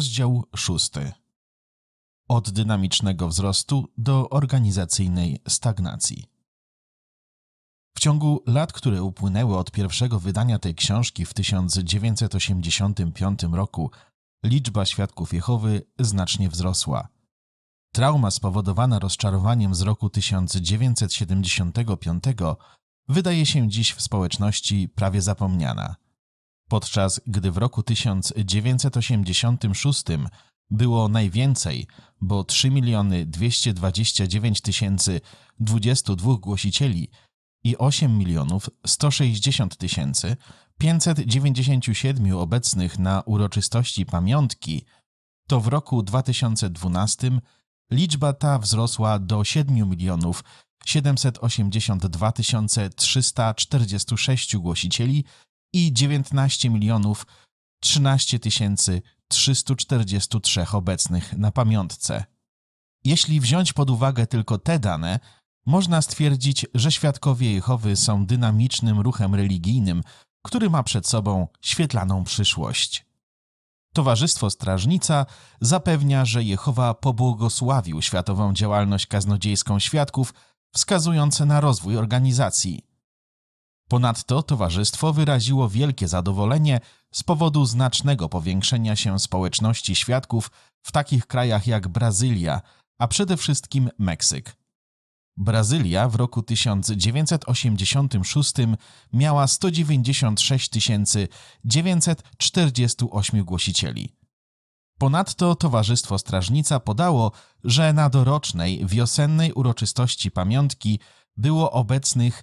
Rozdział szósty. Od dynamicznego wzrostu do organizacyjnej stagnacji. W ciągu lat, które upłynęły od pierwszego wydania tej książki w 1985 roku, liczba świadków Jehowy znacznie wzrosła. Trauma spowodowana rozczarowaniem z roku 1975 wydaje się dziś w społeczności prawie zapomniana – podczas gdy w roku 1986 było najwięcej, bo 3 miliony 229 22 głosicieli i 8 milionów 160 597 obecnych na uroczystości pamiątki, to w roku 2012 liczba ta wzrosła do 7 milionów 782 346 głosicieli i 19 milionów 13 343 obecnych na pamiątce. Jeśli wziąć pod uwagę tylko te dane, można stwierdzić, że świadkowie Jehowy są dynamicznym ruchem religijnym, który ma przed sobą świetlaną przyszłość. Towarzystwo Strażnica zapewnia, że Jehowa pobłogosławił światową działalność kaznodziejską świadków, wskazujące na rozwój organizacji. Ponadto towarzystwo wyraziło wielkie zadowolenie z powodu znacznego powiększenia się społeczności świadków w takich krajach jak Brazylia, a przede wszystkim Meksyk. Brazylia w roku 1986 miała 196 948 głosicieli. Ponadto Towarzystwo Strażnica podało, że na dorocznej wiosennej uroczystości pamiątki było obecnych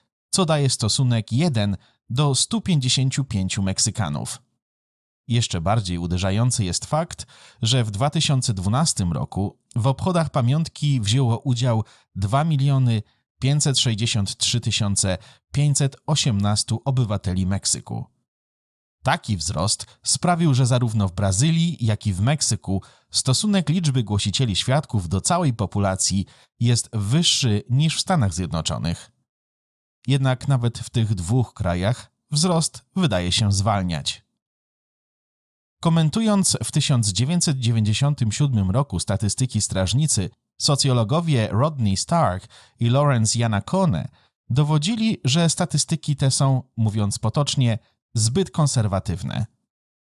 co daje stosunek 1 do 155 Meksykanów. Jeszcze bardziej uderzający jest fakt, że w 2012 roku w obchodach pamiątki wzięło udział 2 miliony 563 518 obywateli Meksyku. Taki wzrost sprawił, że zarówno w Brazylii, jak i w Meksyku stosunek liczby głosicieli świadków do całej populacji jest wyższy niż w Stanach Zjednoczonych. Jednak nawet w tych dwóch krajach wzrost wydaje się zwalniać. Komentując w 1997 roku statystyki strażnicy, socjologowie Rodney Stark i Lawrence Janacone dowodzili, że statystyki te są, mówiąc potocznie, zbyt konserwatywne.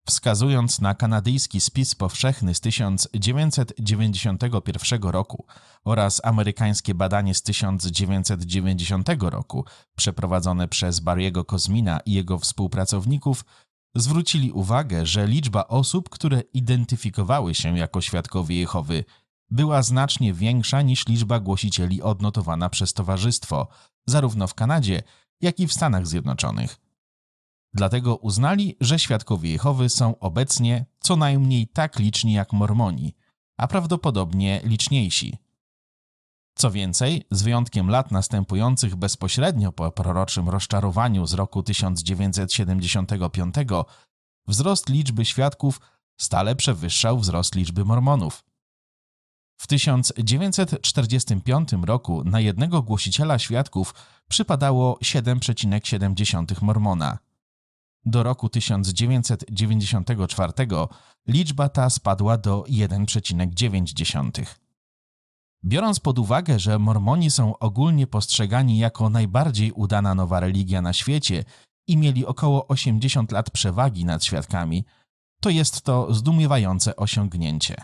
Wskazując na kanadyjski spis powszechny z 1991 roku oraz amerykańskie badanie z 1990 roku przeprowadzone przez Barry'ego Kozmina i jego współpracowników, zwrócili uwagę, że liczba osób, które identyfikowały się jako świadkowie Jehowy, była znacznie większa niż liczba głosicieli odnotowana przez towarzystwo, zarówno w Kanadzie, jak i w Stanach Zjednoczonych. Dlatego uznali, że świadkowie Jehowy są obecnie co najmniej tak liczni jak Mormoni, a prawdopodobnie liczniejsi. Co więcej, z wyjątkiem lat następujących bezpośrednio po proroczym rozczarowaniu z roku 1975, wzrost liczby świadków stale przewyższał wzrost liczby Mormonów. W 1945 roku na jednego głosiciela świadków przypadało 7,7 mormona. Do roku 1994 liczba ta spadła do 1,9. Biorąc pod uwagę, że Mormoni są ogólnie postrzegani jako najbardziej udana nowa religia na świecie i mieli około 80 lat przewagi nad świadkami, to jest to zdumiewające osiągnięcie.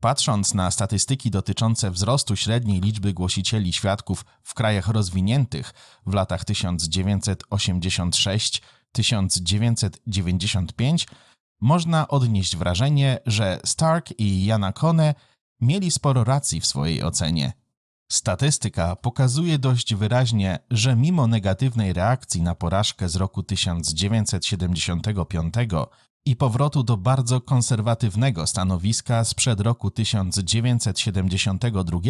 Patrząc na statystyki dotyczące wzrostu średniej liczby głosicieli świadków w krajach rozwiniętych w latach 1986 1995 można odnieść wrażenie, że Stark i Jana Kone mieli sporo racji w swojej ocenie. Statystyka pokazuje dość wyraźnie, że mimo negatywnej reakcji na porażkę z roku 1975 i powrotu do bardzo konserwatywnego stanowiska sprzed roku 1972,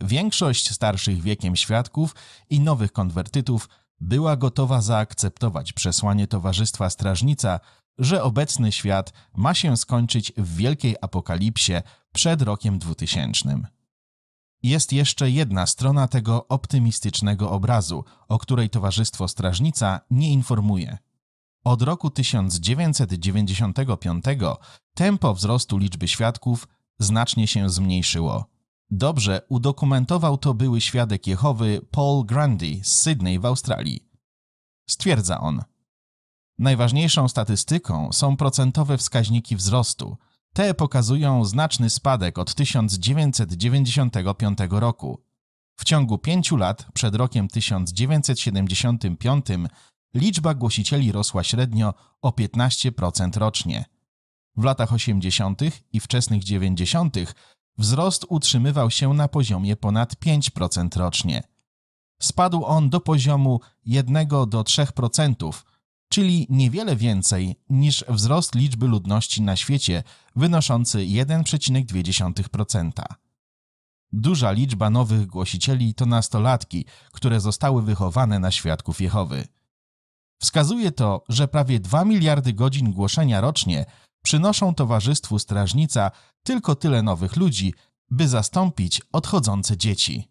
większość starszych wiekiem świadków i nowych konwertytów była gotowa zaakceptować przesłanie Towarzystwa Strażnica, że obecny świat ma się skończyć w wielkiej apokalipsie przed rokiem 2000. Jest jeszcze jedna strona tego optymistycznego obrazu, o której Towarzystwo Strażnica nie informuje. Od roku 1995 tempo wzrostu liczby świadków znacznie się zmniejszyło. Dobrze udokumentował to były świadek Jehowy Paul Grundy z Sydney w Australii. Stwierdza on. Najważniejszą statystyką są procentowe wskaźniki wzrostu. Te pokazują znaczny spadek od 1995 roku. W ciągu pięciu lat przed rokiem 1975 liczba głosicieli rosła średnio o 15% rocznie. W latach 80. i wczesnych 90. Wzrost utrzymywał się na poziomie ponad 5% rocznie. Spadł on do poziomu 1 do 3%, czyli niewiele więcej niż wzrost liczby ludności na świecie wynoszący 1,2%. Duża liczba nowych głosicieli to nastolatki, które zostały wychowane na świadków Jehowy. Wskazuje to, że prawie 2 miliardy godzin głoszenia rocznie przynoszą towarzystwu strażnica tylko tyle nowych ludzi, by zastąpić odchodzące dzieci.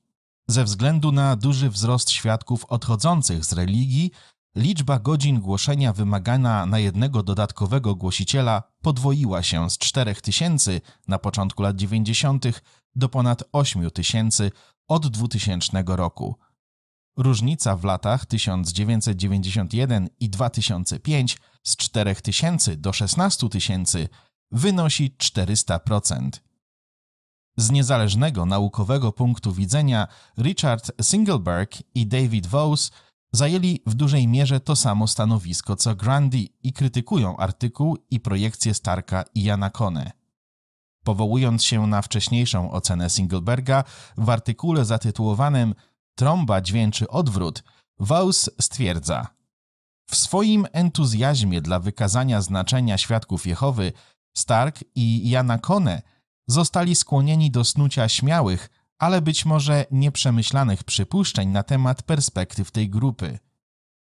Ze względu na duży wzrost świadków odchodzących z religii, liczba godzin głoszenia wymagana na jednego dodatkowego głosiciela podwoiła się z 4000 na początku lat 90. do ponad 8000 od 2000 roku. Różnica w latach 1991 i 2005 z 4000 do 16000 wynosi 400%. Z niezależnego naukowego punktu widzenia Richard Singleberg i David Vose zajęli w dużej mierze to samo stanowisko co Grandi i krytykują artykuł i projekcje Starka i Janakone. Powołując się na wcześniejszą ocenę Singleberga w artykule zatytułowanym trąba dźwięczy odwrót, Waus stwierdza. W swoim entuzjazmie dla wykazania znaczenia świadków Jehowy, Stark i Jana Kone zostali skłonieni do snucia śmiałych, ale być może nieprzemyślanych przypuszczeń na temat perspektyw tej grupy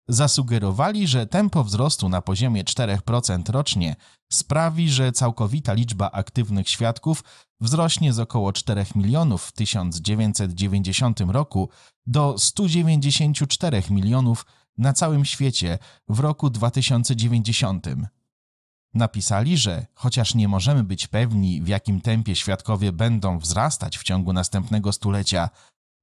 zasugerowali, że tempo wzrostu na poziomie 4% rocznie sprawi, że całkowita liczba aktywnych świadków wzrośnie z około 4 milionów w 1990 roku do 194 milionów na całym świecie w roku 2090. Napisali, że chociaż nie możemy być pewni, w jakim tempie świadkowie będą wzrastać w ciągu następnego stulecia,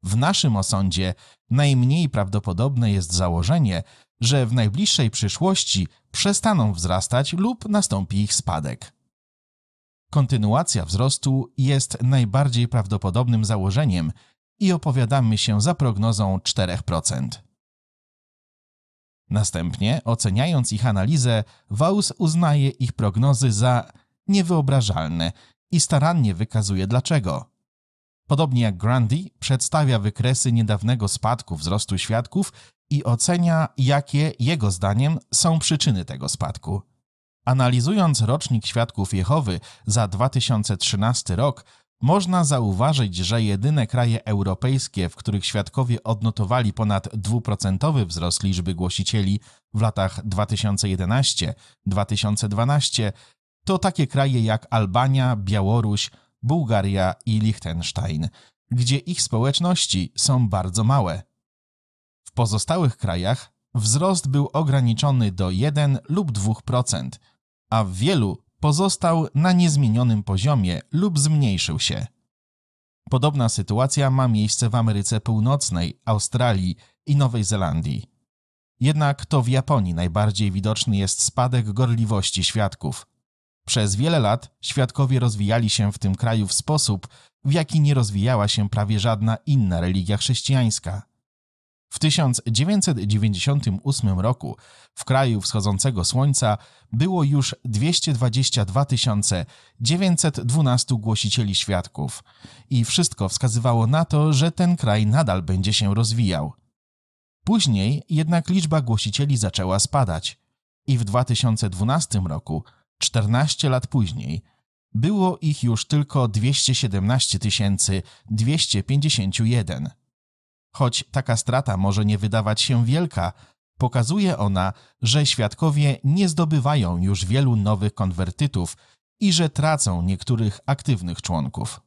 w naszym osądzie najmniej prawdopodobne jest założenie, że w najbliższej przyszłości przestaną wzrastać lub nastąpi ich spadek. Kontynuacja wzrostu jest najbardziej prawdopodobnym założeniem i opowiadamy się za prognozą 4%. Następnie, oceniając ich analizę, Waus uznaje ich prognozy za niewyobrażalne i starannie wykazuje dlaczego. Podobnie jak Grundy, przedstawia wykresy niedawnego spadku wzrostu świadków i ocenia, jakie jego zdaniem są przyczyny tego spadku. Analizując rocznik świadków Jehowy za 2013 rok, można zauważyć, że jedyne kraje europejskie, w których świadkowie odnotowali ponad dwuprocentowy wzrost liczby głosicieli w latach 2011-2012, to takie kraje jak Albania, Białoruś, Bułgaria i Liechtenstein, gdzie ich społeczności są bardzo małe. W pozostałych krajach wzrost był ograniczony do 1 lub 2%, a w wielu pozostał na niezmienionym poziomie lub zmniejszył się. Podobna sytuacja ma miejsce w Ameryce Północnej, Australii i Nowej Zelandii. Jednak to w Japonii najbardziej widoczny jest spadek gorliwości świadków. Przez wiele lat świadkowie rozwijali się w tym kraju w sposób, w jaki nie rozwijała się prawie żadna inna religia chrześcijańska. W 1998 roku w kraju wschodzącego słońca było już 222 912 głosicieli świadków i wszystko wskazywało na to, że ten kraj nadal będzie się rozwijał. Później jednak liczba głosicieli zaczęła spadać i w 2012 roku 14 lat później było ich już tylko 217 251. Choć taka strata może nie wydawać się wielka, pokazuje ona, że świadkowie nie zdobywają już wielu nowych konwertytów i że tracą niektórych aktywnych członków.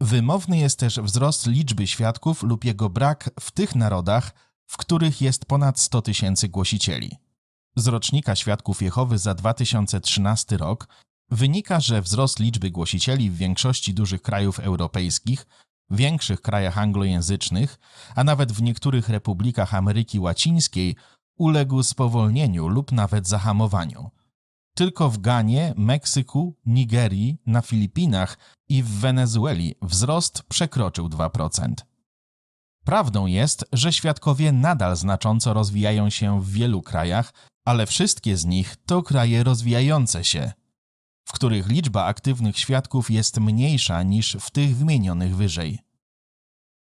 Wymowny jest też wzrost liczby świadków lub jego brak w tych narodach, w których jest ponad 100 tysięcy głosicieli z rocznika Świadków Jehowy za 2013 rok wynika, że wzrost liczby głosicieli w większości dużych krajów europejskich, większych krajach anglojęzycznych, a nawet w niektórych republikach Ameryki Łacińskiej uległ spowolnieniu lub nawet zahamowaniu. Tylko w Ganie, Meksyku, Nigerii, na Filipinach i w Wenezueli wzrost przekroczył 2%. Prawdą jest, że świadkowie nadal znacząco rozwijają się w wielu krajach, ale wszystkie z nich to kraje rozwijające się, w których liczba aktywnych świadków jest mniejsza niż w tych wymienionych wyżej.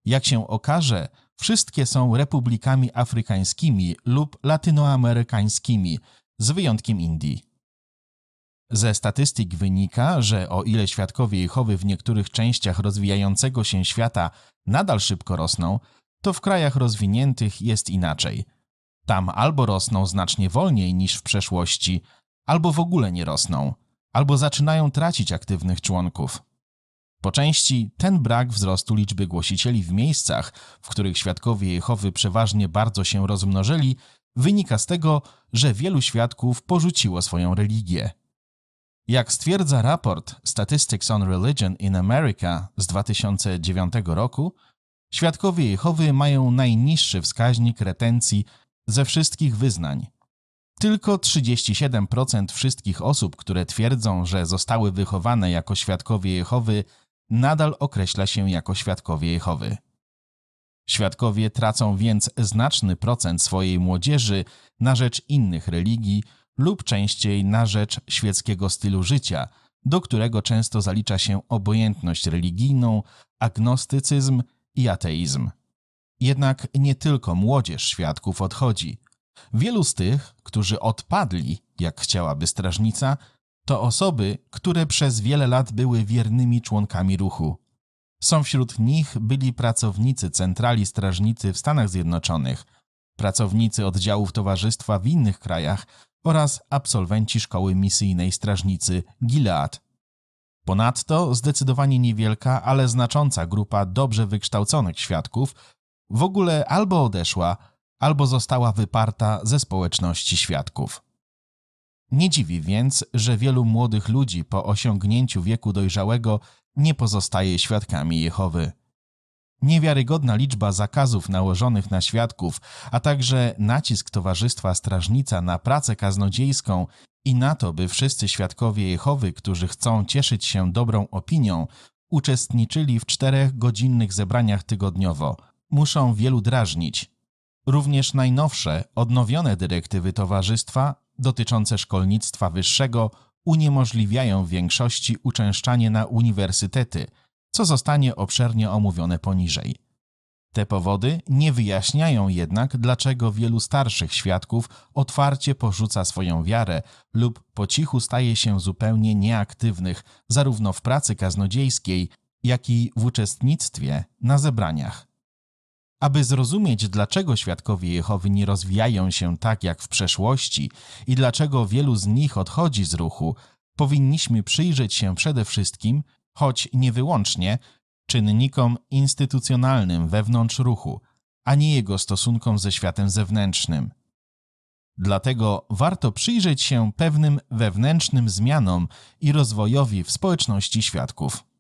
Jak się okaże, wszystkie są republikami afrykańskimi lub latynoamerykańskimi, z wyjątkiem Indii. Ze statystyk wynika, że o ile świadkowie Jehowy w niektórych częściach rozwijającego się świata nadal szybko rosną, to w krajach rozwiniętych jest inaczej – tam albo rosną znacznie wolniej niż w przeszłości, albo w ogóle nie rosną, albo zaczynają tracić aktywnych członków. Po części ten brak wzrostu liczby głosicieli w miejscach, w których świadkowie Jehowy przeważnie bardzo się rozmnożyli, wynika z tego, że wielu świadków porzuciło swoją religię. Jak stwierdza raport Statistics on Religion in America z 2009 roku, świadkowie Jehowy mają najniższy wskaźnik retencji ze wszystkich wyznań. Tylko 37% wszystkich osób, które twierdzą, że zostały wychowane jako świadkowie Jehowy, nadal określa się jako świadkowie Jehowy. Świadkowie tracą więc znaczny procent swojej młodzieży na rzecz innych religii lub częściej na rzecz świeckiego stylu życia, do którego często zalicza się obojętność religijną, agnostycyzm i ateizm. Jednak nie tylko młodzież świadków odchodzi. Wielu z tych, którzy odpadli, jak chciałaby strażnica, to osoby, które przez wiele lat były wiernymi członkami ruchu. Są wśród nich byli pracownicy centrali strażnicy w Stanach Zjednoczonych, pracownicy oddziałów towarzystwa w innych krajach oraz absolwenci szkoły misyjnej strażnicy Gilead. Ponadto zdecydowanie niewielka, ale znacząca grupa dobrze wykształconych świadków w ogóle albo odeszła, albo została wyparta ze społeczności świadków. Nie dziwi więc, że wielu młodych ludzi po osiągnięciu wieku dojrzałego nie pozostaje świadkami Jehowy. Niewiarygodna liczba zakazów nałożonych na świadków, a także nacisk Towarzystwa Strażnica na pracę kaznodziejską i na to, by wszyscy świadkowie Jehowy, którzy chcą cieszyć się dobrą opinią, uczestniczyli w czterech godzinnych zebraniach tygodniowo – muszą wielu drażnić. Również najnowsze, odnowione dyrektywy towarzystwa dotyczące szkolnictwa wyższego uniemożliwiają w większości uczęszczanie na uniwersytety, co zostanie obszernie omówione poniżej. Te powody nie wyjaśniają jednak, dlaczego wielu starszych świadków otwarcie porzuca swoją wiarę lub po cichu staje się zupełnie nieaktywnych zarówno w pracy kaznodziejskiej, jak i w uczestnictwie na zebraniach. Aby zrozumieć, dlaczego świadkowie Jehowy nie rozwijają się tak jak w przeszłości i dlaczego wielu z nich odchodzi z ruchu, powinniśmy przyjrzeć się przede wszystkim, choć nie wyłącznie, czynnikom instytucjonalnym wewnątrz ruchu, a nie jego stosunkom ze światem zewnętrznym. Dlatego warto przyjrzeć się pewnym wewnętrznym zmianom i rozwojowi w społeczności świadków.